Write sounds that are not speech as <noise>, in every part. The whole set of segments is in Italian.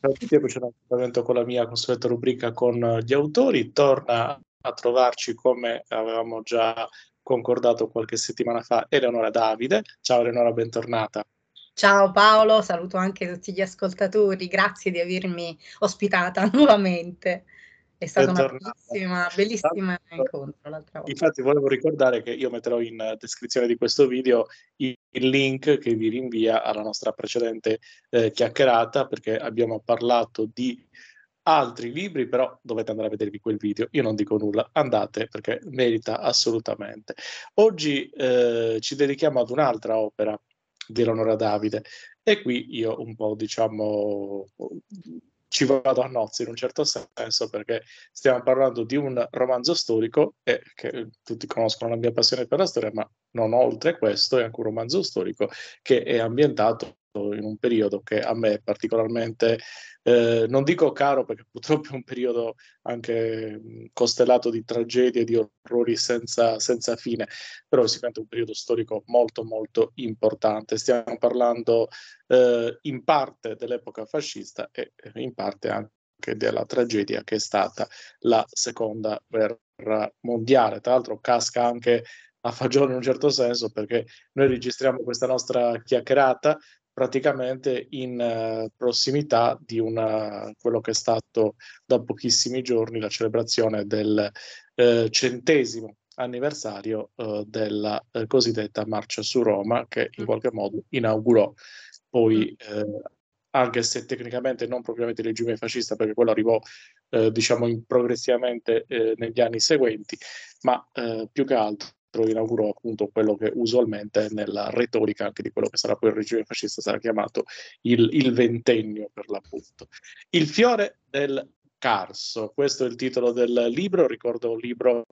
Ciao a tutti, eccoci un appuntamento con la mia consueta rubrica con eh, gli autori. Torna a trovarci come avevamo già concordato qualche settimana fa Eleonora Davide. Ciao Eleonora, bentornata. Ciao Paolo, saluto anche tutti gli ascoltatori, grazie di avermi ospitata <laughs> nuovamente. È stato una bellissimo bellissima incontro l'altra volta. Infatti volevo ricordare che io metterò in descrizione di questo video i, il link che vi rinvia alla nostra precedente eh, chiacchierata perché abbiamo parlato di altri libri, però dovete andare a vedervi quel video. Io non dico nulla, andate perché merita assolutamente. Oggi eh, ci dedichiamo ad un'altra opera di Leonora Davide e qui io un po' diciamo ci vado a nozze in un certo senso perché stiamo parlando di un romanzo storico e che eh, tutti conoscono la mia passione per la storia ma non oltre questo è anche un romanzo storico che è ambientato in un periodo che a me è particolarmente, eh, non dico caro perché purtroppo è un periodo anche mm, costellato di tragedie, di orrori senza, senza fine, però è sicuramente un periodo storico molto molto importante. Stiamo parlando eh, in parte dell'epoca fascista e eh, in parte anche della tragedia che è stata la seconda guerra mondiale. Tra l'altro casca anche a fagione in un certo senso perché noi registriamo questa nostra chiacchierata praticamente in eh, prossimità di una, quello che è stato da pochissimi giorni la celebrazione del eh, centesimo anniversario eh, della eh, cosiddetta marcia su Roma che in mm. qualche modo inaugurò poi mm. eh, anche se tecnicamente non propriamente il regime fascista, perché quello arrivò eh, diciamo in, progressivamente eh, negli anni seguenti, ma eh, più che altro inaugurò appunto quello che usualmente nella retorica anche di quello che sarà poi il regime fascista sarà chiamato il, il ventennio per l'appunto. Il fiore del Carso, questo è il titolo del libro, ricordo un libro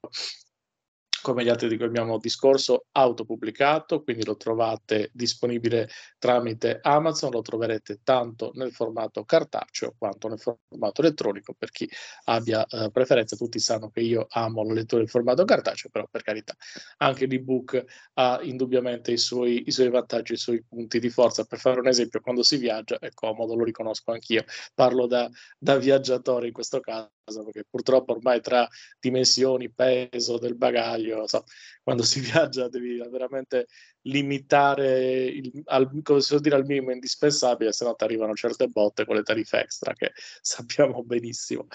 come gli altri di cui abbiamo discorso, autopubblicato, quindi lo trovate disponibile tramite Amazon, lo troverete tanto nel formato cartaceo quanto nel formato elettronico, per chi abbia eh, preferenza, tutti sanno che io amo la lettura in formato cartaceo, però per carità anche l'ebook ha indubbiamente i suoi, i suoi vantaggi, i suoi punti di forza. Per fare un esempio, quando si viaggia è comodo, lo riconosco anch'io, parlo da, da viaggiatore in questo caso perché purtroppo ormai tra dimensioni, peso del bagaglio, so, quando si <laughs> viaggia devi veramente limitare il, al, dire, al, minimo indispensabile, se no ti arrivano certe botte con le tariffe extra che <laughs> sappiamo benissimo.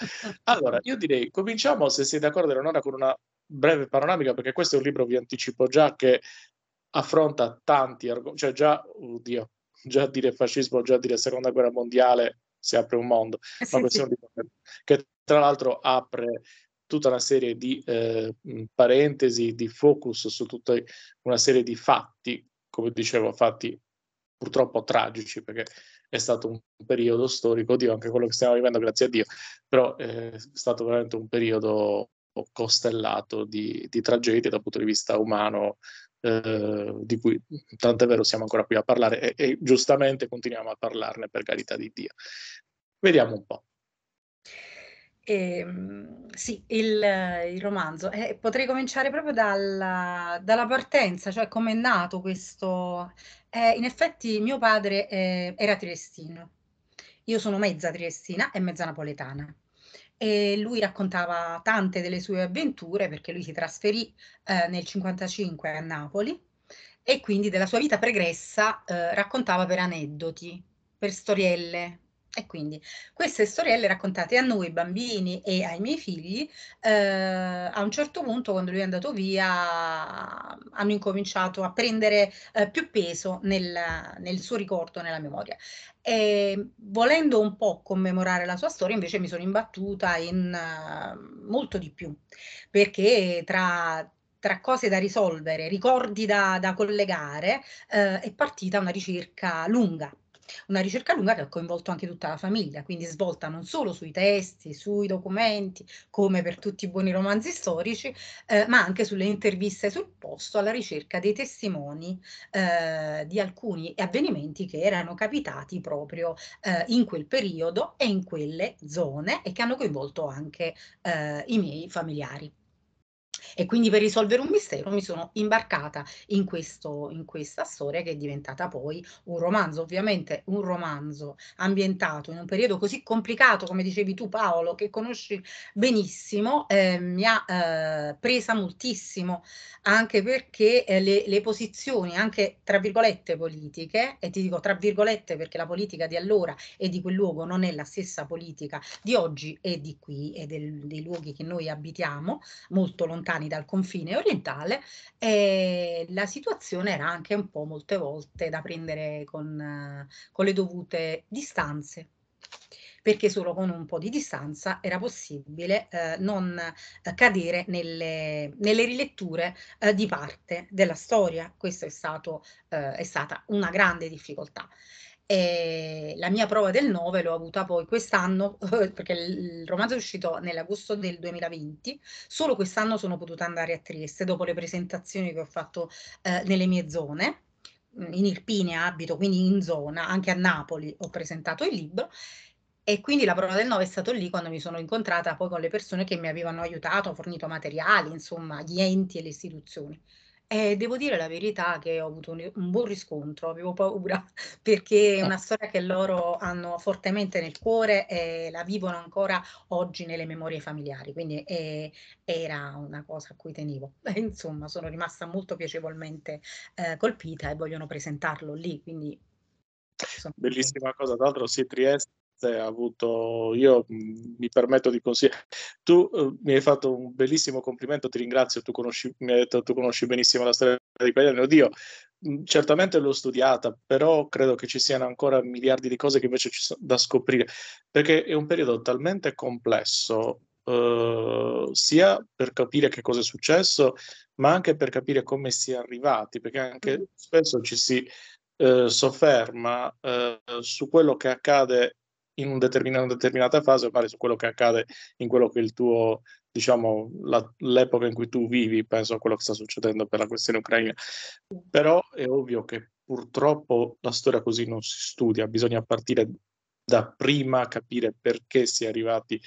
Allora, io direi, cominciamo se siete d'accordo, Eleonora, con una breve panoramica, perché questo è un libro, vi anticipo già, che affronta tanti argomenti, cioè già, oddio, già dire fascismo, già dire seconda guerra mondiale si apre un mondo, eh sì, ma questo sì. è un libro che tra l'altro apre tutta una serie di eh, parentesi, di focus su tutta una serie di fatti, come dicevo, fatti purtroppo tragici, perché è stato un periodo storico, Dio, anche quello che stiamo vivendo, grazie a Dio, però eh, è stato veramente un periodo costellato di, di tragedie dal punto di vista umano, eh, di cui tant'è vero siamo ancora qui a parlare e, e giustamente continuiamo a parlarne per carità di Dio. Vediamo un po'. Ehm, sì, il, il romanzo. Eh, potrei cominciare proprio dalla, dalla partenza, cioè come è nato questo. Eh, in effetti mio padre eh, era triestino, io sono mezza triestina e mezza napoletana. E lui raccontava tante delle sue avventure perché lui si trasferì eh, nel 55 a Napoli e quindi della sua vita pregressa eh, raccontava per aneddoti, per storielle, e quindi queste storielle raccontate a noi bambini e ai miei figli, eh, a un certo punto quando lui è andato via hanno incominciato a prendere eh, più peso nel, nel, suo ricordo, nella memoria. E, volendo un po' commemorare la sua storia invece mi sono imbattuta in uh, molto di più, perché tra tra cose da risolvere, ricordi da, da collegare, eh, è partita una ricerca lunga una ricerca lunga che ha coinvolto anche tutta la famiglia, quindi svolta non solo sui testi, sui documenti, come per tutti i buoni romanzi storici, eh, ma anche sulle interviste sul posto alla ricerca dei testimoni eh, di alcuni avvenimenti che erano capitati proprio eh, in quel periodo e in quelle zone e che hanno coinvolto anche eh, i miei familiari. E quindi per risolvere un mistero mi sono imbarcata in, questo, in questa storia che è diventata poi un romanzo, ovviamente un romanzo ambientato in un periodo così complicato, come dicevi tu Paolo, che conosci benissimo, eh, mi ha eh, presa moltissimo, anche perché eh, le, le posizioni, anche tra virgolette politiche, e ti dico tra virgolette perché la politica di allora e di quel luogo non è la stessa politica di oggi e di qui e del, dei luoghi che noi abitiamo, molto lontano lontani dal confine orientale e la situazione era anche un po' molte volte da prendere con, con le dovute distanze perché solo con un po' di distanza era possibile eh, non eh, cadere nelle, nelle riletture eh, di parte della storia. Questa è, stato, eh, è stata una grande difficoltà. E la mia prova del 9 l'ho avuta poi quest'anno, <laughs> perché il romanzo è uscito nell'agosto del 2020, solo quest'anno sono potuta andare a Trieste dopo le presentazioni che ho fatto eh, nelle mie zone, mm, in Irpinia abito, quindi in zona, anche a Napoli ho presentato il libro e quindi la prova del 9 è stato lì quando mi sono incontrata poi con le persone che mi avevano aiutato, fornito materiali, insomma, gli enti e le istituzioni. Eh, devo dire la verità che ho avuto un, un buon riscontro, avevo paura <laughs> perché è eh. una storia che loro hanno fortemente nel cuore e la vivono ancora oggi nelle memorie familiari, quindi eh, era una cosa a cui tenevo. <laughs> Eh, insomma, sono rimasta molto piacevolmente eh, colpita e vogliono presentarlo lì, quindi Bellissima cosa, tra l'altro se Trieste parte ha avuto, io mm, mi permetto di consigliare, tu eh, mi hai fatto un bellissimo complimento, ti ringrazio, tu conosci, mi hai detto tu conosci benissimo la storia di Pagliani, oddio, mm, certamente l'ho studiata, però credo che ci siano ancora miliardi di cose che invece ci sono da scoprire, perché è un periodo talmente complesso, eh, sia per capire che cosa è successo, ma anche per capire come si è arrivati, perché anche mm-hmm. spesso ci si eh, sofferma eh, su quello che accade in una determinata, una determinata fase, magari su quello che accade in quello che il tuo, diciamo, la, l'epoca in cui tu vivi, penso a quello che sta succedendo per la questione ucraina. Però è ovvio che purtroppo la storia così non si studia, bisogna partire da prima, capire perché si è arrivati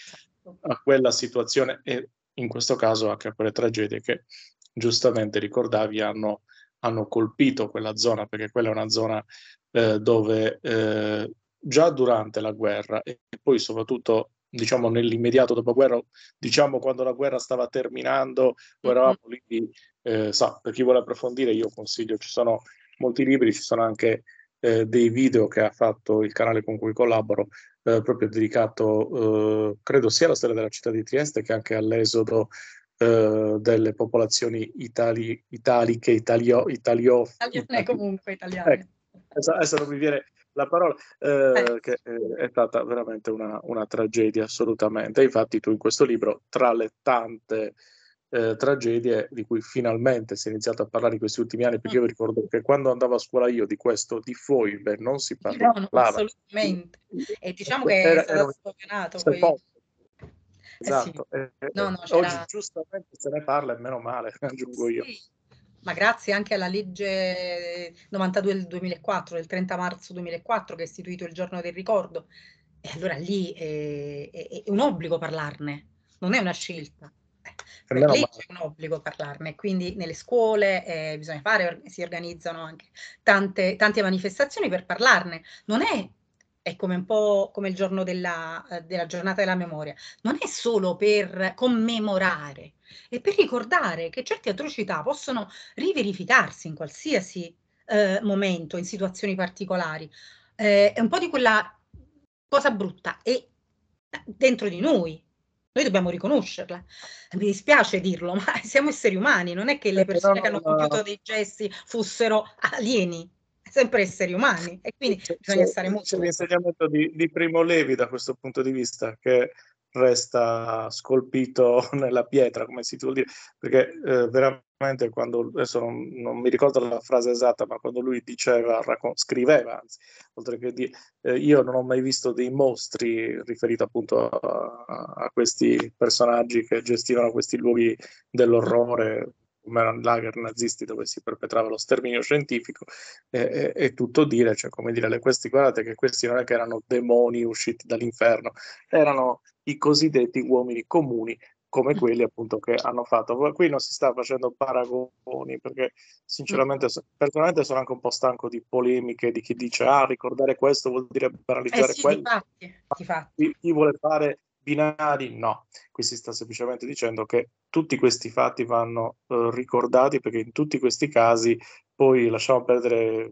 a quella situazione e in questo caso anche a quelle tragedie che giustamente ricordavi hanno, hanno colpito quella zona, perché quella è una zona eh, dove eh, già durante la guerra e poi soprattutto diciamo nell'immediato dopoguerra, diciamo quando la guerra stava terminando, mm-hmm. eravamo mm-hmm. lì, eh, so, per chi vuole approfondire io consiglio, ci sono molti libri, ci sono anche eh, dei video che ha fatto il canale con cui collaboro, eh, proprio dedicato, eh, credo sia alla storia della città di Trieste che anche all'esodo eh, delle popolazioni itali- italiche, italio- italiofone. Italiane italiane. Ecco, adesso non mi viene la parola, eh, eh. che eh, è stata veramente una, una, tragedia assolutamente. Infatti tu in questo libro, tra le tante eh, tragedie di cui finalmente si è iniziato a parlare in questi ultimi anni, perché io mm. ricordo che quando andavo a scuola io di questo, di Foibe, non si parlava. No, no, assolutamente. E diciamo che era, era scatenato poi. Eh esatto. Eh sì. no, no, oggi giustamente se ne parla e meno male, <laughs> aggiungo sì. io ma grazie anche alla legge 92 del 2004, del 30 marzo 2004, che ha istituito il giorno del ricordo. E allora lì è, è, è un obbligo parlarne, non è una scelta. Per lì c'è un obbligo parlarne, quindi nelle scuole eh, bisogna fare, si organizzano anche tante, tante manifestazioni per parlarne. Non è è come un po' come il giorno della, eh, della, giornata della memoria, non è solo per commemorare, e per ricordare che certe atrocità possono riverificarsi in qualsiasi eh, momento, in situazioni particolari. Eh, è un po' di quella cosa brutta e eh, dentro di noi. Noi dobbiamo riconoscerla. Mi dispiace dirlo, ma <laughs> siamo esseri umani, non è che le eh, persone che hanno compiuto dei gesti fossero alieni, sempre esseri umani e quindi bisogna stare molto... C'è l'insegnamento di, di Primo Levi da questo punto di vista, che resta scolpito <laughs> nella pietra, come si vuol dire, perché eh, veramente quando, adesso non, non, mi ricordo la frase esatta, ma quando lui diceva, raccon- scriveva, anzi, oltre che di, eh, io non ho mai visto dei mostri riferito appunto a, a questi personaggi che gestivano questi luoghi dell'orrore, come erano lager nazisti dove si perpetrava lo sterminio scientifico è e, e tutto dire, cioè come dire, le, questi guardate che questi non è che erano demoni usciti dall'inferno, erano i cosiddetti uomini comuni come mm. quelli appunto che hanno fatto. Qui non si sta facendo paragoni perché sinceramente personalmente sono anche un po' stanco di polemiche di chi dice ah ricordare questo vuol dire paralizzare eh sì, quello. Difatti, difatti. Chi, chi vuole fare binari no, qui si sta semplicemente dicendo che tutti questi fatti vanno eh, ricordati perché in tutti questi casi poi lasciamo perdere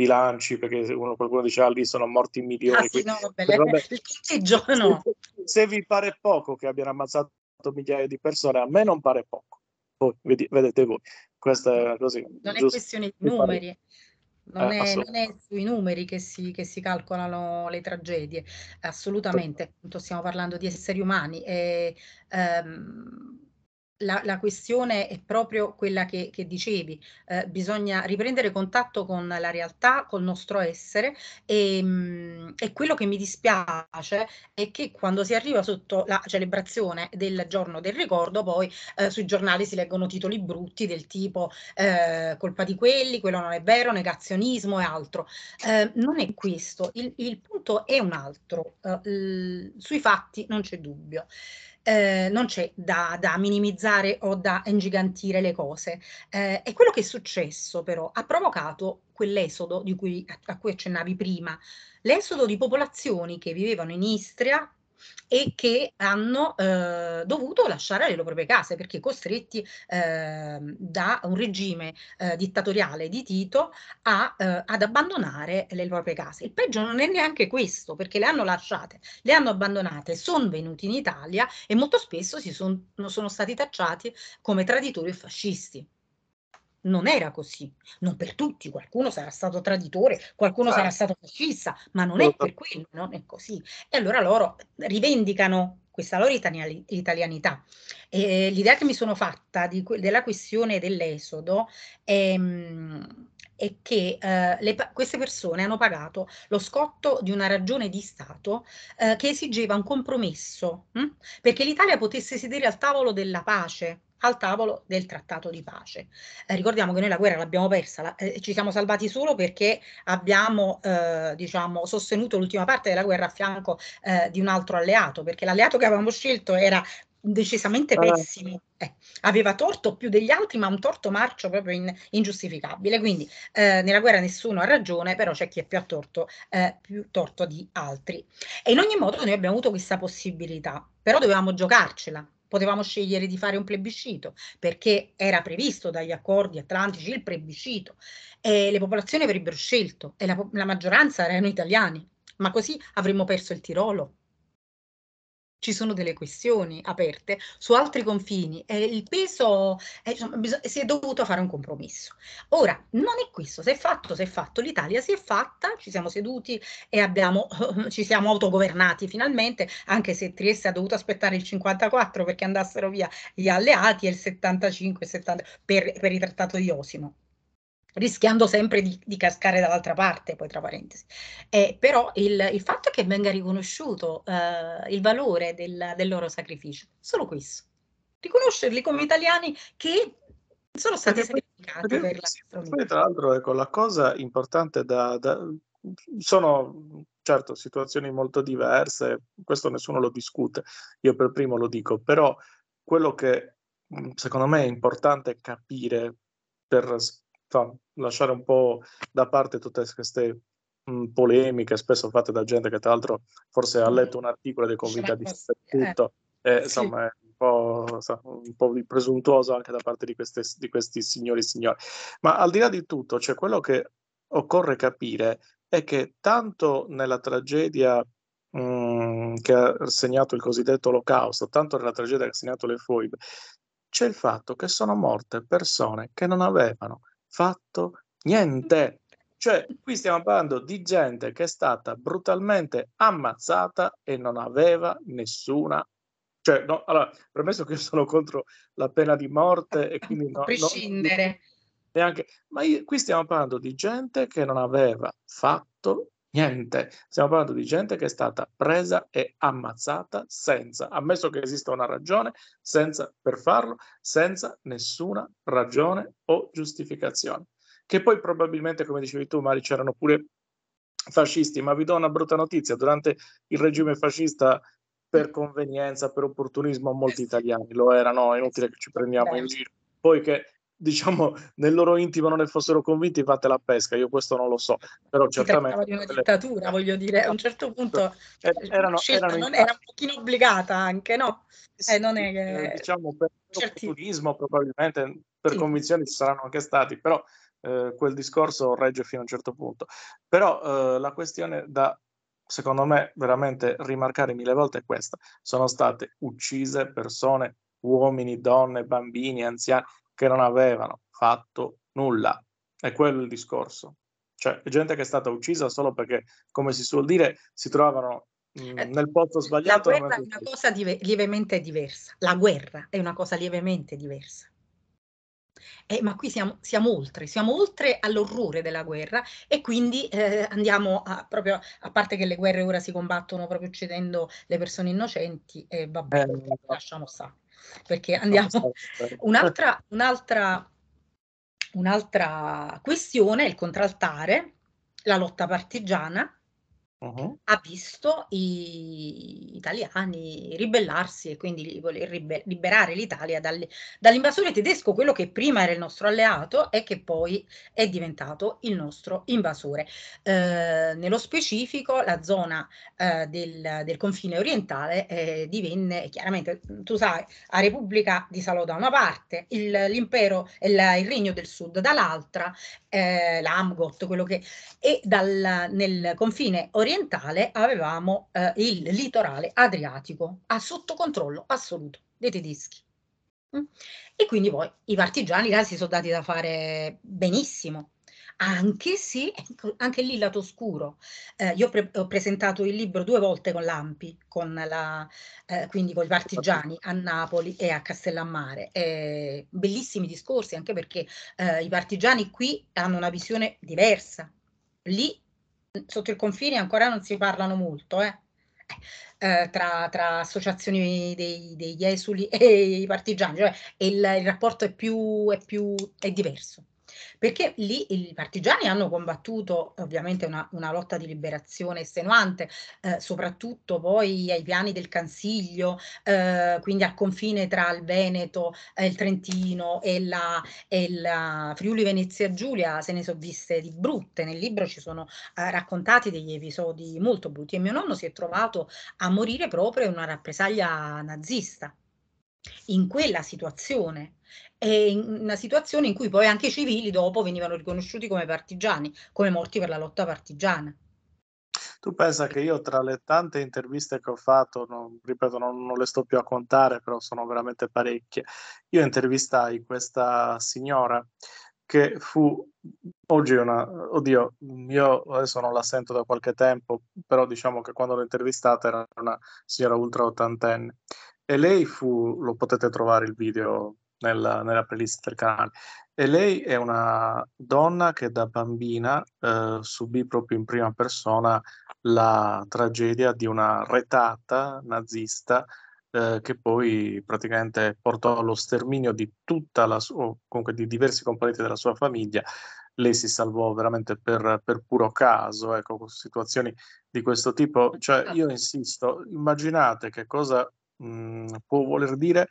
bilanci perché uno, qualcuno dice ah lì sono morti milioni ah, sì, no, vabbè, vabbè, <laughs> se, se, vi pare poco che abbiano ammazzato migliaia di persone a me non pare poco voi, vedete voi questa è così non giusto, è questione di numeri Non, eh, è, non, è, sui numeri che si, che si calcolano le tragedie, assolutamente, appunto, stiamo parlando di esseri umani e ehm, la, la, questione è proprio quella che, che dicevi, eh, bisogna riprendere contatto con la realtà, col nostro essere e, ehm, e, quello che mi dispiace è che quando si arriva sotto la celebrazione del giorno del ricordo poi eh, sui giornali si leggono titoli brutti del tipo eh, colpa di quelli, quello non è vero, negazionismo e altro. Eh, non è questo, il, il, punto è un altro, eh, l, sui fatti non c'è dubbio eh, non c'è da, da, minimizzare o da ingigantire le cose. Eh, e quello che è successo però ha provocato quell'esodo cui, a, a cui accennavi prima, l'esodo di popolazioni che vivevano in Istria, e che hanno eh, dovuto lasciare le loro proprie case perché costretti eh, da un regime eh, dittatoriale di Tito a, eh, ad abbandonare le proprie case. Il peggio non è neanche questo perché le hanno lasciate, le hanno abbandonate, sono venuti in Italia e molto spesso si son, sono stati tacciati come traditori e fascisti non era così, non per tutti, qualcuno sarà stato traditore, qualcuno ah. sarà certo. stato fascista, ma non è certo. per quello, non è così. E allora loro rivendicano questa loro italianità. E l'idea che mi sono fatta di, della questione dell'esodo è, ehm, è che eh, le, queste persone hanno pagato lo scotto di una ragione di Stato eh, che esigeva un compromesso, mh? Hm? perché l'Italia potesse sedere al tavolo della pace, al tavolo del trattato di pace. Eh, ricordiamo che noi la guerra l'abbiamo persa, la, eh, ci siamo salvati solo perché abbiamo eh, diciamo, sostenuto l'ultima parte della guerra a fianco eh, di un altro alleato, perché l'alleato che avevamo scelto era decisamente ah. pessimo. Eh, aveva torto più degli altri, ma un torto marcio proprio in, ingiustificabile. Quindi eh, nella guerra nessuno ha ragione, però c'è chi è più a torto, eh, più torto di altri. E in ogni modo noi abbiamo avuto questa possibilità, però dovevamo giocarcela potevamo scegliere di fare un plebiscito perché era previsto dagli accordi atlantici il plebiscito e le popolazioni avrebbero scelto e la, la maggioranza erano italiani, ma così avremmo perso il Tirolo, ci sono delle questioni aperte su altri confini e il peso è, si è dovuto fare un compromesso. Ora, non è questo, se è fatto, se è fatto, l'Italia si è fatta, ci siamo seduti e abbiamo, <laughs> ci siamo autogovernati finalmente, anche se Trieste ha dovuto aspettare il 54 perché andassero via gli alleati e il 75 70, per, per il trattato di Osimo rischiando sempre di, di, cascare dall'altra parte, poi tra parentesi. Eh, però il, il fatto che venga riconosciuto eh, il valore del, del, loro sacrificio, solo questo. Riconoscerli come italiani che sono stati perché, sacrificati perché, per la sì, poi, Tra l'altro, ecco, la cosa importante da, da... sono certo situazioni molto diverse, questo nessuno lo discute, io per primo lo dico, però quello che secondo me è importante capire per lasciare un po' da parte tutte queste mh, polemiche spesso fatte da gente che tra l'altro forse ha letto un articolo ed è convinta di tutto. Eh, insomma, è un po', un po presuntuoso anche da parte di, queste, di questi signori e signori. Ma al di là di tutto, cioè, quello che occorre capire è che tanto nella tragedia che ha segnato il cosiddetto olocausto, tanto nella tragedia che ha segnato le foibe, c'è il fatto che sono morte persone che non avevano fatto niente. Cioè, qui stiamo parlando di gente che è stata brutalmente ammazzata e non aveva nessuna... Cioè, no, allora, premesso che io sono contro la pena di morte e quindi... No, a prescindere. No, neanche... Ma io, qui stiamo parlando di gente che non aveva fatto Niente, stiamo parlando di gente che è stata presa e ammazzata senza, ammesso che esista una ragione, senza per farlo, senza nessuna ragione o giustificazione. Che poi probabilmente, come dicevi tu, Mari, c'erano pure fascisti, ma vi do una brutta notizia, durante il regime fascista per convenienza, per opportunismo, molti italiani lo erano, è inutile che ci prendiamo in certo. giro. Poiché diciamo, nel loro intimo non ne fossero convinti, fate la pesca, io questo non lo so, però si certamente... di una dittatura, le... voglio dire, a un certo punto eh, erano, erano in... era un pochino obbligata anche, no? Eh eh, sì, eh, non è eh, che... Diciamo, per certi... probabilmente, per sì. convinzioni ci saranno anche stati, però eh, quel discorso regge fino a un certo punto. Però la questione da secondo me, veramente rimarcare mille volte è questa. Sono state uccise persone, uomini, donne, bambini, anziani, che non avevano fatto nulla. È quello il discorso. Cioè, gente che è stata uccisa solo perché, come si suol dire, si trovano mh, mm, eh, nel posto sbagliato. La guerra è una cosa dive- lievemente diversa. La guerra è una cosa lievemente diversa. Eh, ma qui siamo, siamo, oltre, siamo oltre all'orrore della guerra e quindi eh, andiamo a, proprio, a parte che le guerre ora si combattono proprio uccidendo le persone innocenti, e eh, vabbè, eh, lasciamo stare perché andiamo... <laughs> Un'altra, un'altra, un'altra questione è il contraltare, la lotta partigiana, Uh-huh. ha visto gli italiani ribellarsi e quindi voler liberare l'Italia dalle, dall'invasore tedesco, quello che prima era il nostro alleato e che poi è diventato il nostro invasore. Eh, nello specifico la zona eh, del, del, confine orientale eh, divenne, chiaramente mhmm, tu sai, la Repubblica di Salò da una parte, il, l'impero e il, il, regno del sud dall'altra, eh, l'Amgot, quello che... e dal, nel confine orientale orientale avevamo eh, il litorale adriatico a sotto controllo assoluto dei tedeschi. Mm? E quindi poi i partigiani là si sono dati da fare benissimo, anche se ecco, anche lì lato scuro. Eh, io pre ho presentato il libro due volte con l'Ampi, con la, eh, quindi con i partigiani a Napoli e a Castellammare. Eh, bellissimi discorsi anche perché eh, i partigiani qui hanno una visione diversa. Lì sotto il confine ancora non si parlano molto, eh? Eh, tra, tra, associazioni dei, degli esuli e i partigiani, cioè il, il rapporto è più, è più è diverso perché lì i partigiani hanno combattuto ovviamente una, una lotta di liberazione estenuante, eh, soprattutto poi ai piani del Cansiglio, eh, quindi al confine tra il Veneto, eh, il Trentino e la, e la, Friuli Venezia Giulia, se ne sono viste di brutte, nel libro ci sono eh, raccontati degli episodi molto brutti e mio nonno si è trovato a morire proprio in una rappresaglia nazista in quella situazione e in una situazione in cui poi anche i civili dopo venivano riconosciuti come partigiani, come morti per la lotta partigiana. Tu pensa che io tra le tante interviste che ho fatto, non, ripeto, non, non, le sto più a contare, però sono veramente parecchie, io intervistai questa signora che fu, oggi una, oddio, io adesso non la sento da qualche tempo, però diciamo che quando l'ho intervistata era una signora ultra ottantenne. E lei fu, lo potete trovare il video nella, nella playlist del canale. E lei è una donna che da bambina eh, subì proprio in prima persona la tragedia di una retata nazista eh, che poi praticamente portò allo sterminio di tutta la sua, comunque di diversi componenti della sua famiglia. Lei si salvò veramente per, per puro caso, ecco, con situazioni di questo tipo. Cioè, io insisto, immaginate che cosa mh, mm, può voler dire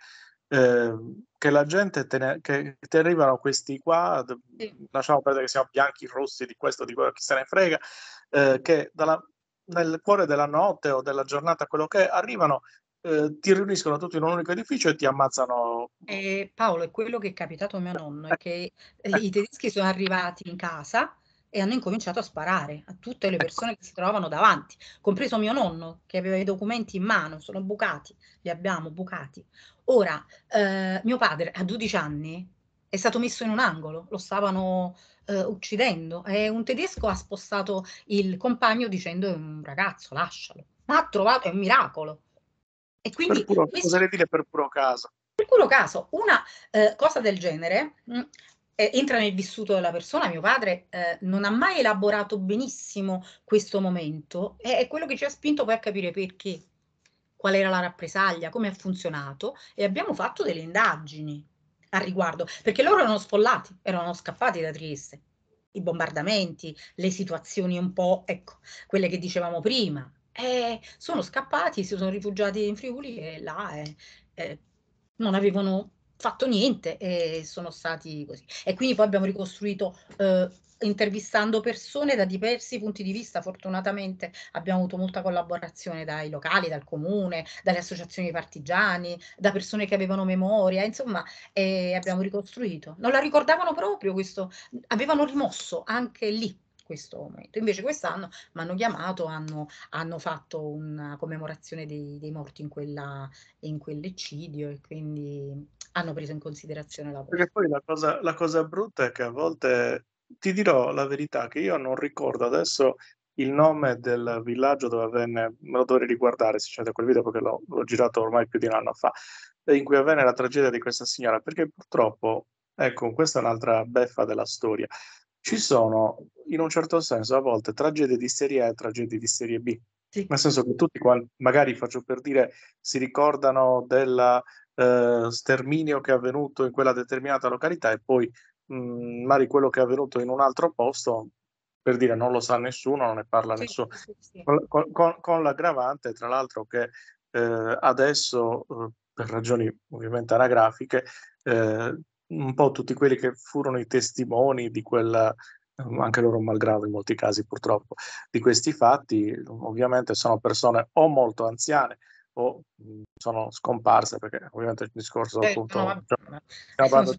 Ehm, che la gente te ne, che ti arrivano questi qua, sì. lasciamo perdere che siamo bianchi, rossi, di questo, di quello, chi se ne frega, eh, che dalla, nel cuore della notte o della giornata, quello che è, arrivano, eh, ti riuniscono tutti in un unico edificio e ti ammazzano. Eh, Paolo, è quello che è capitato a mio nonno, è eh. che i tedeschi sono arrivati in casa e hanno incominciato a sparare a tutte le ecco. persone che si trovavano davanti, compreso mio nonno che aveva i documenti in mano, sono bucati, li abbiamo bucati. Ora, eh, mio padre a 12 anni è stato messo in un angolo, lo stavano eh, uccidendo e un tedesco ha spostato il compagno dicendo è un ragazzo, lascialo, ma ha trovato, è un miracolo. E quindi... Per puro, questo... oserei dire per puro caso. Per puro caso, una eh, cosa del genere mh, mm, eh, entra nel vissuto della persona. Mio padre eh, non ha mai elaborato benissimo questo momento e è quello che ci ha spinto poi a capire perché, qual era la rappresaglia, come ha funzionato e abbiamo fatto delle indagini a riguardo, perché loro erano sfollati, erano scappati da Trieste. I bombardamenti, le situazioni un po', ecco, quelle che dicevamo prima, eh, sono scappati, si sono rifugiati in Friuli e là eh, eh, non avevano fatto niente e sono stati così. E quindi poi abbiamo ricostruito eh, intervistando persone da diversi punti di vista. Fortunatamente abbiamo avuto molta collaborazione dai locali, dal comune, dalle associazioni partigiani, da persone che avevano memoria, insomma, eh, abbiamo ricostruito. Non la ricordavano proprio questo, avevano rimosso anche lì questo momento. Invece quest'anno mi hanno chiamato, hanno, hanno, fatto una commemorazione dei, dei morti in, quella, in quell'eccidio e quindi hanno preso in considerazione la cosa. Perché poi la cosa, la cosa brutta è che a volte ti dirò la verità che io non ricordo adesso il nome del villaggio dove avvenne, me lo dovrei riguardare se c'è quel video perché l'ho, l'ho, girato ormai più di un anno fa, in cui avvenne la tragedia di questa signora, perché purtroppo, ecco, questa è un'altra beffa della storia ci sono in un certo senso a volte tragedie di serie A e tragedie di serie B. Sì. Nel senso che tutti, qual- magari faccio per dire, si ricordano del eh, sterminio che è avvenuto in quella determinata località e poi mh, mm, magari quello che è avvenuto in un altro posto, per dire non lo sa nessuno, non ne parla sì, nessuno. Sì, con, con, con, l'aggravante, tra l'altro, che eh, adesso, eh, per ragioni ovviamente anagrafiche, eh, un po' tutti quelli che furono i testimoni di quel, ehm, anche loro malgrado in molti casi purtroppo, di questi fatti, ovviamente sono persone o molto anziane o mhmm, sono scomparse perché ovviamente il discorso eh, appunto no, cioè, <laughs> sono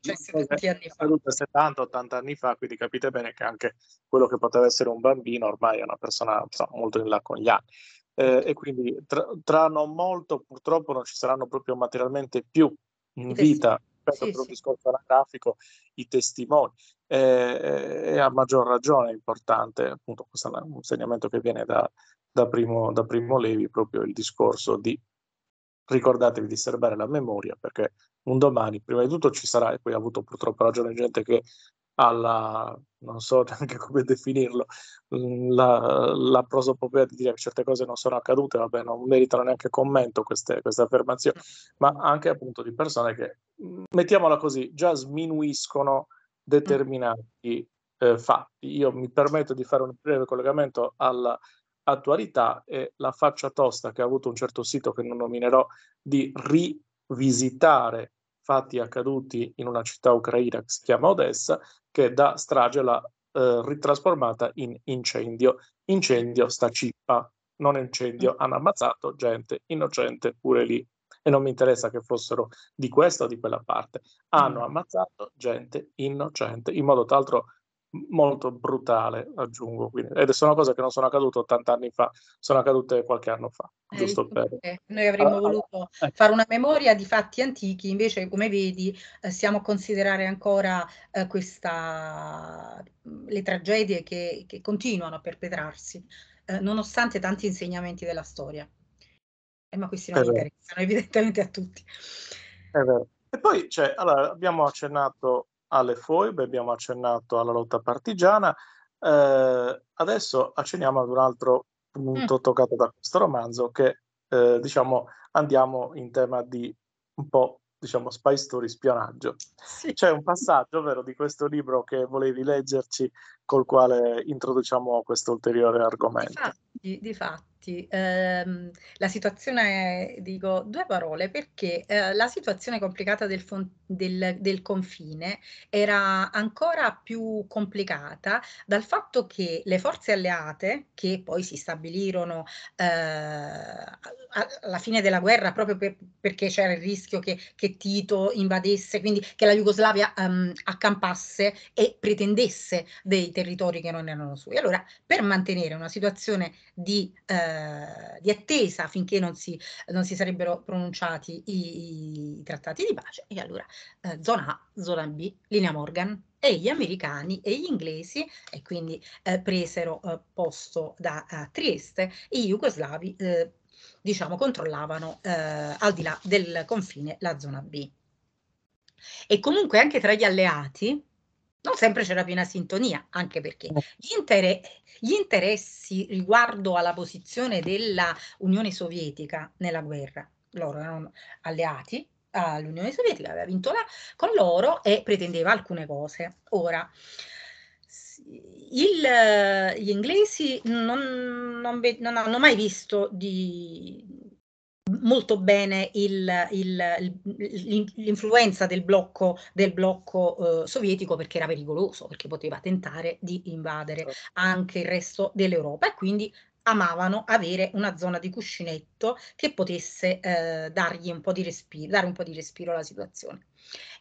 di, anni fa. 70 80 anni fa quindi capite bene che anche quello che poteva essere un bambino ormai è una persona so, molto in là con gli anni eh, e quindi tra, tra non molto purtroppo non ci saranno proprio materialmente più in vita rispetto sì, per un sì. discorso anagrafico, i testimoni. Eh, eh, e, a maggior ragione è importante, appunto, questo è un insegnamento che viene da, da, primo, da primo Levi, proprio il discorso di ricordatevi di serbare la memoria perché un domani prima di tutto ci sarà, e poi ha avuto purtroppo ragione gente che alla, non so <laughs> neanche come definirlo, mm, la, la prosopopea di dire che certe cose non sono accadute, vabbè, non meritano neanche commento queste, queste affermazioni, ma mm. anche appunto di persone che, mm, mettiamola così, già sminuiscono determinati eh, fatti. Io mi permetto di fare un breve collegamento all'attualità e la faccia tosta che ha avuto un certo sito che non nominerò di rivisitare fatti accaduti in una città ucraina che si chiama Odessa, che da strage l'ha eh, ritrasformata in incendio. Incendio sta cippa, non incendio. Mm. Hanno ammazzato gente innocente pure lì. E non mi interessa che fossero di questa o di quella parte. Hanno mm. ammazzato gente innocente, in modo tra l'altro molto brutale, aggiungo. Quindi. Ed una cosa che non sono accadute 80 anni fa, sono accadute qualche anno fa, eh, giusto per... Eh, noi avremmo ah, ah voluto ah. eh. fare una memoria di fatti antichi, invece come vedi eh, stiamo a considerare ancora eh, questa, le tragedie che, che continuano a perpetrarsi, eh, nonostante tanti insegnamenti della storia. ma questi non interessano evidentemente a tutti. E poi cioè, allora, abbiamo accennato alle foibe, abbiamo accennato alla lotta partigiana, eh, adesso accenniamo ad un altro mm. punto mm. toccato da questo romanzo che eh, diciamo andiamo in tema di un po' diciamo spy story spionaggio. Sì. C'è un passaggio vero di questo libro che volevi leggerci col quale introduciamo questo ulteriore argomento. Di fatti, di fatti infatti ehm, la situazione, è, dico due parole, perché eh, la situazione complicata del, del, del, confine era ancora più complicata dal fatto che le forze alleate, che poi si stabilirono eh, alla fine della guerra proprio per, perché c'era il rischio che, che, Tito invadesse, quindi che la Jugoslavia ehm, accampasse e pretendesse dei territori che non erano suoi. Allora, per mantenere una situazione di eh, eh, di attesa finché non si, non si sarebbero pronunciati i, i, trattati di pace. E allora eh, zona A, zona B, linea Morgan e gli americani e gli inglesi, e quindi eh, presero eh, posto da Trieste, e gli jugoslavi, eh, diciamo, controllavano eh, al di là del confine la zona B. E comunque anche tra gli alleati, non sempre c'è la piena sintonia, anche perché eh. gli, inter- gli, interessi riguardo alla posizione della Unione Sovietica nella guerra, loro erano alleati all'Unione Sovietica, aveva vinto la, con loro e pretendeva alcune cose. Ora, il, gli inglesi non, non, non, hanno mai visto di, molto bene l'influenza del blocco, del blocco eh, sovietico perché era pericoloso, perché poteva tentare di invadere certo. anche il resto dell'Europa e quindi amavano avere una zona di cuscinetto che potesse eh, dargli un po' di respiro, dare un po' di respiro alla situazione.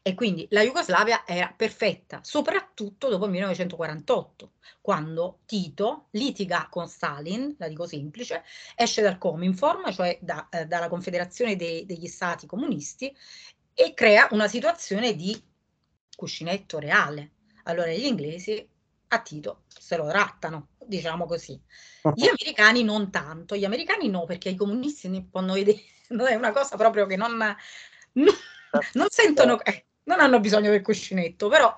E quindi la Jugoslavia era perfetta, soprattutto dopo il 1948, quando Tito litiga con Stalin, la dico semplice, esce dal Cominform, cioè da, eh, dalla Confederazione de, degli Stati Comunisti, e crea una situazione di cuscinetto reale. Allora gli inglesi a Tito se lo trattano, diciamo così. Gli <laughs> americani non tanto, gli americani no, perché i comunisti ne fanno <laughs> vedere, è una cosa proprio che non, non <laughs> non sentono, eh. eh, non hanno bisogno del cuscinetto, però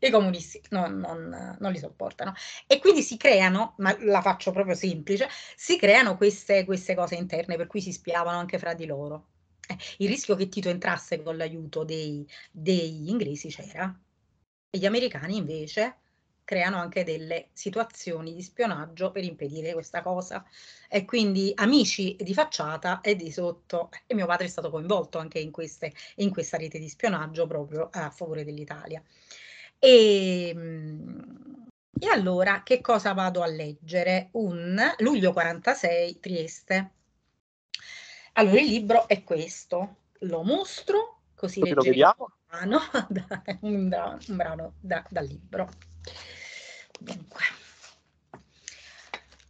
i comunisti non, non, non, li sopportano. E quindi si creano, ma la faccio proprio semplice, si creano queste, queste cose interne per cui si spiavano anche fra di loro. Eh, il rischio che Tito entrasse con l'aiuto dei, degli inglesi c'era, e gli americani invece creano anche delle situazioni di spionaggio per impedire questa cosa. E quindi amici di facciata e di sotto. E mio padre è stato coinvolto anche in, queste, in questa rete di spionaggio proprio a favore dell'Italia. E, ehm, e allora che cosa vado a leggere? Un luglio 46 Trieste. Allora il libro è questo, lo mostro così, così lo vediamo. <laughs> Un brano, un brano da, da libro. Dunque,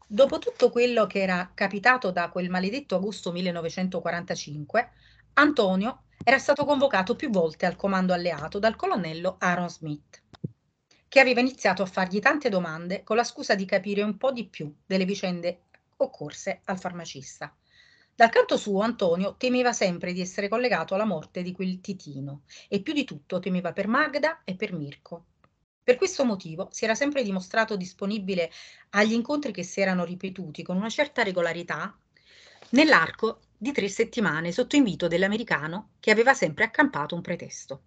dopo tutto quello che era capitato da quel maledetto agosto 1945, Antonio era stato convocato più volte al comando alleato dal colonnello Aaron Smith, che aveva iniziato a fargli tante domande con la scusa di capire un po' di più delle vicende occorse al farmacista. Dal canto suo Antonio temeva sempre di essere collegato alla morte di quel titino e più di tutto temeva per Magda e per Mirko, per questo motivo si era sempre dimostrato disponibile agli incontri che si erano ripetuti con una certa regolarità nell'arco di tre settimane sotto invito dell'americano che aveva sempre accampato un pretesto.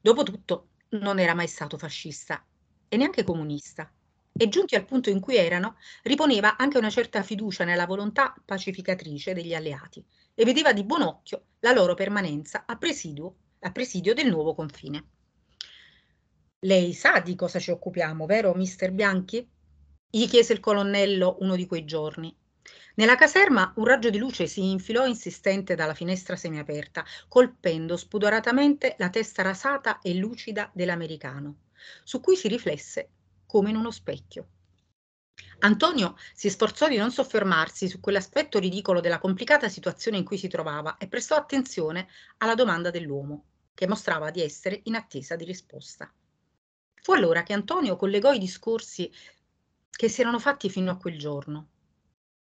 Dopotutto non era mai stato fascista e neanche comunista e giunti al punto in cui erano riponeva anche una certa fiducia nella volontà pacificatrice degli alleati e vedeva di buon occhio la loro permanenza a presidio, a presidio del nuovo confine. Lei sa di cosa ci occupiamo, vero, mister Bianchi? gli chiese il colonnello uno di quei giorni. Nella caserma un raggio di luce si infilò insistente dalla finestra semiaperta, colpendo spudoratamente la testa rasata e lucida dell'americano, su cui si riflesse come in uno specchio. Antonio si sforzò di non soffermarsi su quell'aspetto ridicolo della complicata situazione in cui si trovava e prestò attenzione alla domanda dell'uomo, che mostrava di essere in attesa di risposta. Fu allora che Antonio collegò i discorsi che si erano fatti fino a quel giorno.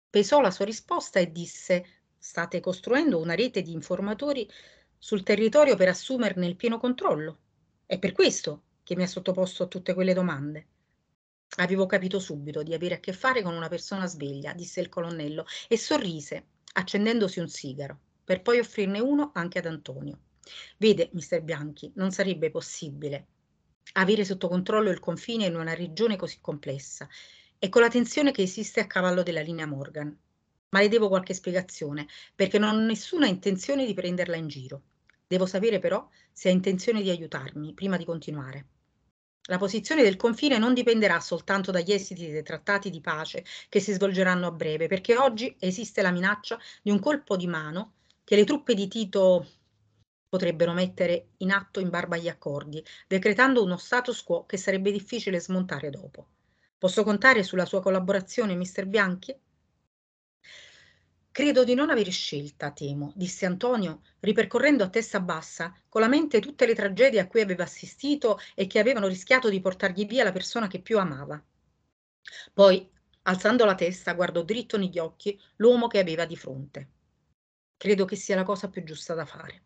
Pesò la sua risposta e disse state costruendo una rete di informatori sul territorio per assumerne il pieno controllo. È per questo che mi ha sottoposto a tutte quelle domande. Avevo capito subito di avere a che fare con una persona sveglia, disse il colonnello, e sorrise, accendendosi un sigaro, per poi offrirne uno anche ad Antonio. Vede, mister Bianchi, non sarebbe possibile avere sotto controllo il confine in una regione così complessa e con la tensione che esiste a cavallo della linea Morgan. Ma le devo qualche spiegazione, perché non ho nessuna intenzione di prenderla in giro. Devo sapere però se ha intenzione di aiutarmi prima di continuare. La posizione del confine non dipenderà soltanto dagli esiti dei trattati di pace che si svolgeranno a breve, perché oggi esiste la minaccia di un colpo di mano che le truppe di Tito potrebbero mettere in atto in barba gli accordi, decretando uno status quo che sarebbe difficile smontare dopo. Posso contare sulla sua collaborazione, mister Bianchi? Credo di non aver scelta, temo, disse Antonio, ripercorrendo a testa bassa, con la mente tutte le tragedie a cui aveva assistito e che avevano rischiato di portargli via la persona che più amava. Poi, alzando la testa, guardò dritto negli occhi l'uomo che aveva di fronte. Credo che sia la cosa più giusta da fare.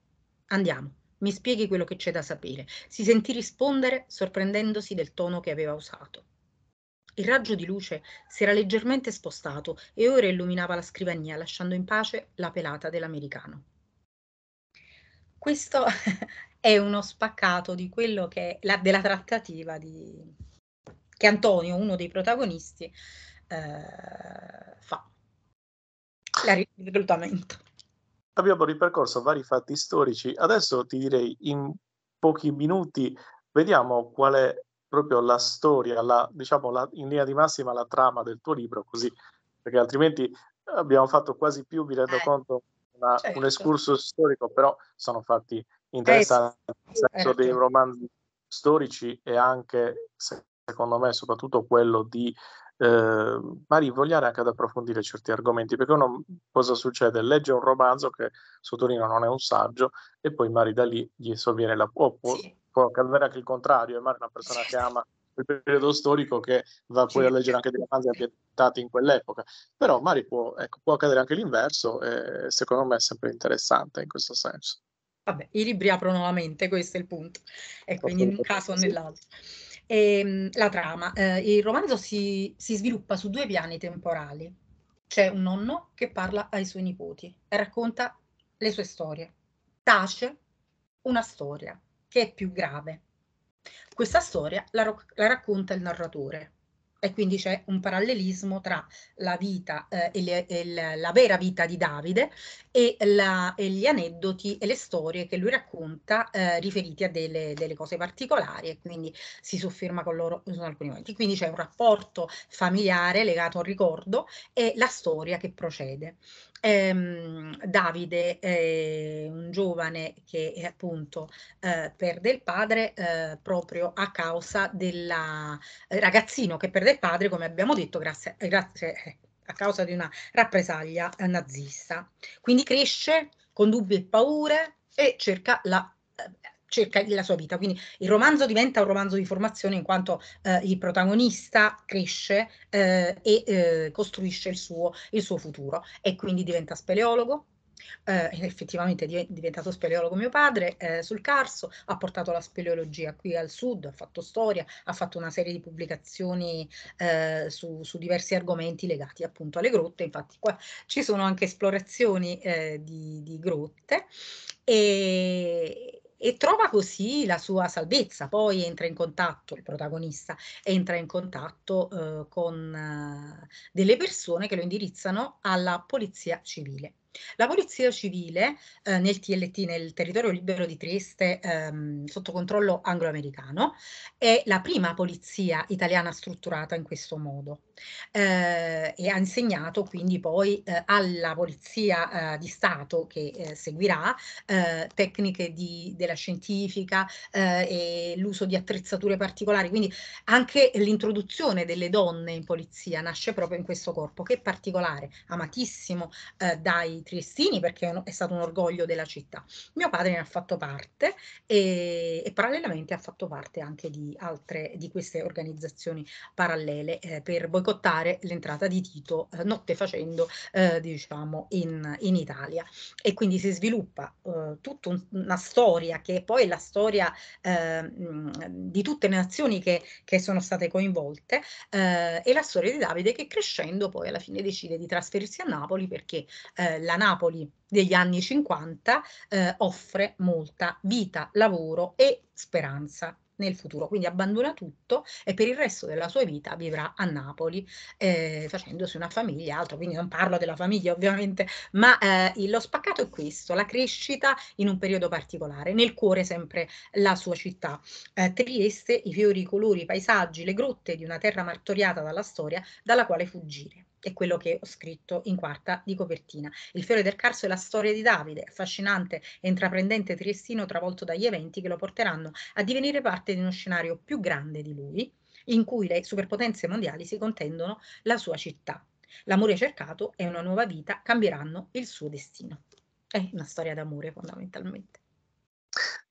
Andiamo, mi spieghi quello che c'è da sapere. Si sentì rispondere sorprendendosi del tono che aveva usato. Il raggio di luce si era leggermente spostato e ora illuminava la scrivania, lasciando in pace la pelata dell'americano. Questo <laughs> è uno spaccato di quello che la, della trattativa di, che Antonio, uno dei protagonisti, eh, fa. La, il reclutamento abbiamo ripercorso vari fatti storici. Adesso ti direi in pochi minuti vediamo qual è proprio la storia, la, diciamo la, in linea di massima la trama del tuo libro, così perché altrimenti abbiamo fatto quasi più, mi rendo eh, conto, una, certo. un escurso storico, però sono fatti interessanti eh, sì, nel senso eh, dei certo. romanzi storici e anche, secondo me, soprattutto quello di eh, ma rivogliare anche ad approfondire certi argomenti, perché uno mhmm, cosa succede? Legge un romanzo che sottolineo non è un saggio e poi magari da lì gli sovviene la... o può, sì. può accadere anche il contrario, eh, è magari una persona che ama quel periodo storico che va poi a leggere anche dei romanzi ambientati in quell'epoca. Però magari può, ecco, può accadere anche l'inverso e secondo me è sempre interessante in questo senso. Vabbè, i libri aprono la mente, questo è il punto. E quindi in un caso o nell'altro. Sì. E, ehm, la trama, eh, il romanzo si, si sviluppa su due piani temporali. C'è un nonno che parla ai suoi nipoti e racconta le sue storie. Tace una storia che è più grave. Questa storia la, la racconta il narratore e quindi c'è un parallelismo tra la vita eh, e, le, e la, vera vita di Davide e, la, e, gli aneddoti e le storie che lui racconta eh, riferiti a delle, delle, cose particolari e quindi si soffirma con loro in alcuni momenti. Quindi c'è un rapporto familiare legato al ricordo e la storia che procede. Ehm, Davide è un giovane che appunto eh, perde il padre eh, proprio a causa del eh, ragazzino che perde del padre, come abbiamo detto, grazie, grazie eh, a causa di una rappresaglia nazista. Quindi cresce con dubbi e paure e cerca la eh, cerca la sua vita. Quindi il romanzo diventa un romanzo di formazione in quanto eh, il protagonista cresce eh, e eh, costruisce il suo, il suo futuro e quindi diventa speleologo, eh, effettivamente è diventato speleologo mio padre, eh, sul Carso, ha portato la speleologia qui al sud, ha fatto storia, ha fatto una serie di pubblicazioni eh, su, su, diversi argomenti legati appunto alle grotte, infatti qua ci sono anche esplorazioni eh, di, di grotte e, e trova così la sua salvezza. Poi entra in contatto, il protagonista entra in contatto eh, con eh, delle persone che lo indirizzano alla polizia civile. La Polizia Civile eh, nel TLT, nel territorio libero di Trieste, ehm, sotto controllo anglo-americano, è la prima polizia italiana strutturata in questo modo eh, e ha insegnato quindi poi eh, alla Polizia eh, di Stato che eh, seguirà eh, tecniche di, della scientifica e l'uso di attrezzature particolari, quindi anche l'introduzione delle donne in polizia nasce proprio in questo corpo che è particolare, amatissimo dai triestini perché è stato un orgoglio della città. Mio padre ne ha fatto parte e, e parallelamente ha fatto parte anche di altre di queste organizzazioni parallele eh, per boicottare l'entrata di Tito eh, notte facendo eh, diciamo in, in, Italia e quindi si sviluppa eh, tutta un, una storia che poi è la storia eh, di tutte le nazioni che, che sono state coinvolte eh, e la storia di Davide che crescendo poi alla fine decide di trasferirsi a Napoli perché la Napoli degli anni 50 eh, offre molta vita, lavoro e speranza nel futuro, quindi abbandona tutto e per il resto della sua vita vivrà a Napoli eh, facendosi una famiglia altro, quindi non parlo della famiglia ovviamente, ma eh, lo spaccato è questo, la crescita in un periodo particolare, nel cuore sempre la sua città. Eh, Trieste, i fiori, i colori, i paesaggi, le grotte di una terra martoriata dalla storia dalla quale fuggire è quello che ho scritto in quarta di copertina. Il fiore del Carso è la storia di Davide, affascinante e intraprendente triestino travolto dagli eventi che lo porteranno a divenire parte di uno scenario più grande di lui, in cui le superpotenze mondiali si contendono la sua città. L'amore cercato e una nuova vita cambieranno il suo destino. È una storia d'amore fondamentalmente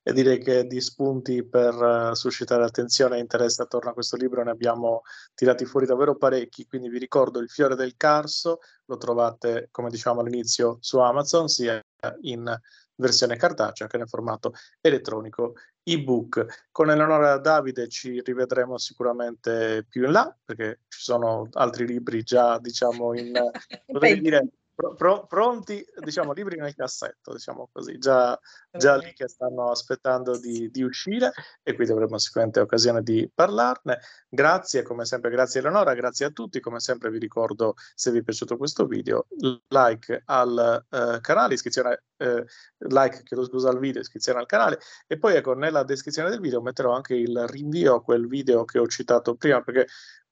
e direi che di spunti per eh, suscitare attenzione e interesse attorno a questo libro ne abbiamo tirati fuori davvero parecchi, quindi vi ricordo Il fiore del Carso, lo trovate come diciamo all'inizio su Amazon sia in versione cartacea che nel formato elettronico ebook. Con Eleonora Davide ci rivedremo sicuramente più in là perché ci sono altri libri già diciamo in, <laughs> pronti diciamo, libri nel cassetto, diciamo così, già, eh, già lì che stanno aspettando di, di, uscire e quindi avremo sicuramente occasione di parlarne. Grazie, come sempre, grazie Eleonora, grazie a tutti, come sempre vi ricordo se vi è piaciuto questo video, like al eh, canale, iscrizione, eh, like, chiedo scusa al video, iscrizione al canale e poi ecco, nella descrizione del video metterò anche il rinvio a quel video che ho citato prima perché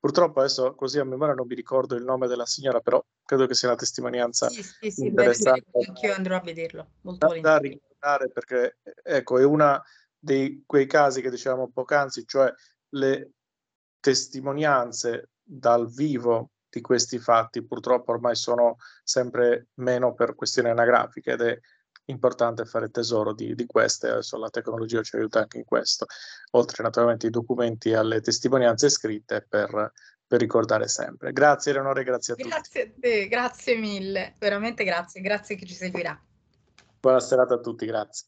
Purtroppo adesso così a memoria non mi ricordo il nome della signora, però credo che sia una testimonianza sì, sì, sì, interessante anch'io andrò a vederlo. Molto da, da ricordare perché ecco, è uno dei quei casi che dicevamo poc'anzi, cioè le testimonianze dal vivo di questi fatti purtroppo ormai sono sempre meno per questioni anagrafiche ed è importante fare tesoro di, di, queste, adesso la tecnologia ci aiuta anche in questo, oltre naturalmente ai documenti e alle testimonianze scritte per per ricordare sempre. Grazie Eleonore, grazie a grazie tutti. Grazie a te, grazie mille, veramente grazie, grazie che ci seguirà. Buona serata a tutti, grazie.